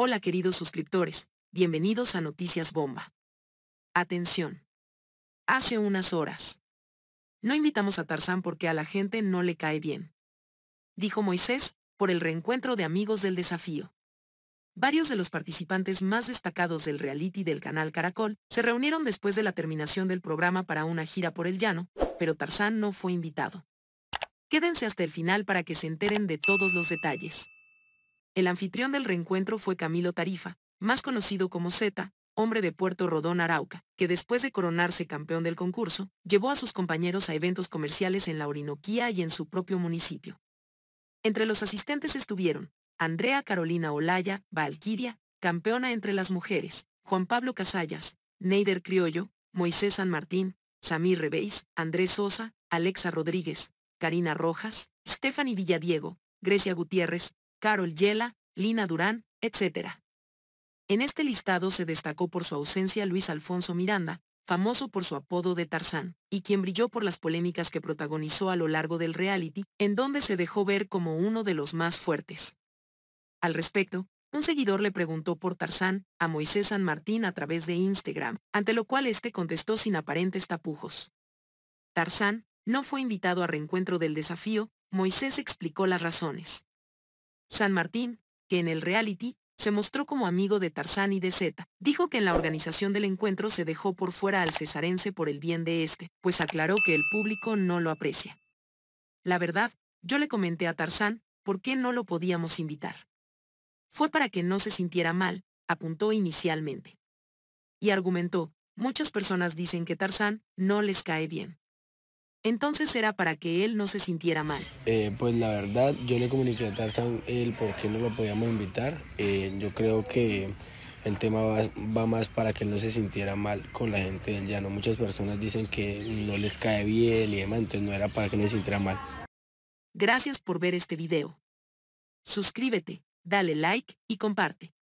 Hola queridos suscriptores, bienvenidos a Noticias Bomba. Atención. Hace unas horas. No invitamos a Tarzán porque a la gente no le cae bien. Dijo Moisés, por el reencuentro de amigos del desafío. Varios de los participantes más destacados del reality del canal Caracol se reunieron después de la terminación del programa para una gira por el llano, pero Tarzán no fue invitado. Quédense hasta el final para que se enteren de todos los detalles. El anfitrión del reencuentro fue Camilo Tarifa, más conocido como Zeta, hombre de Puerto Rodón Arauca, que después de coronarse campeón del concurso, llevó a sus compañeros a eventos comerciales en la Orinoquía y en su propio municipio. Entre los asistentes estuvieron Andrea Carolina Olaya, Valquiria, campeona entre las mujeres, Juan Pablo Casallas, Neider Criollo, Moisés San Martín, Samir Rebeis, Andrés Sosa, Alexa Rodríguez, Karina Rojas, Stephanie Villadiego, Grecia Gutiérrez, Carol Yela, Lina Durán, etc. En este listado se destacó por su ausencia Luis Alfonso Miranda, famoso por su apodo de Tarzán, y quien brilló por las polémicas que protagonizó a lo largo del reality, en donde se dejó ver como uno de los más fuertes. Al respecto, un seguidor le preguntó por Tarzán a Moisés San Martín a través de Instagram, ante lo cual este contestó sin aparentes tapujos. Tarzán no fue invitado a reencuentro del desafío, Moisés explicó las razones. San Martín, que en el reality se mostró como amigo de Tarzán y de Zeta. Dijo que en la organización del encuentro se dejó por fuera al cesarense por el bien de este, pues aclaró que el público no lo aprecia. La verdad, yo le comenté a Tarzán por qué no lo podíamos invitar. Fue para que no se sintiera mal, apuntó inicialmente. Y argumentó, muchas personas dicen que Tarzán no les cae bien. Entonces era para que él no se sintiera mal. Eh, pues la verdad, yo le comuniqué a Tarzan el por qué no lo podíamos invitar. Eh, yo creo que el tema va, más para que él no se sintiera mal con la gente del llano. Muchas personas dicen que no les cae bien y demás, entonces no era para que no se sintiera mal. Gracias por ver este video. Suscríbete, dale like y comparte.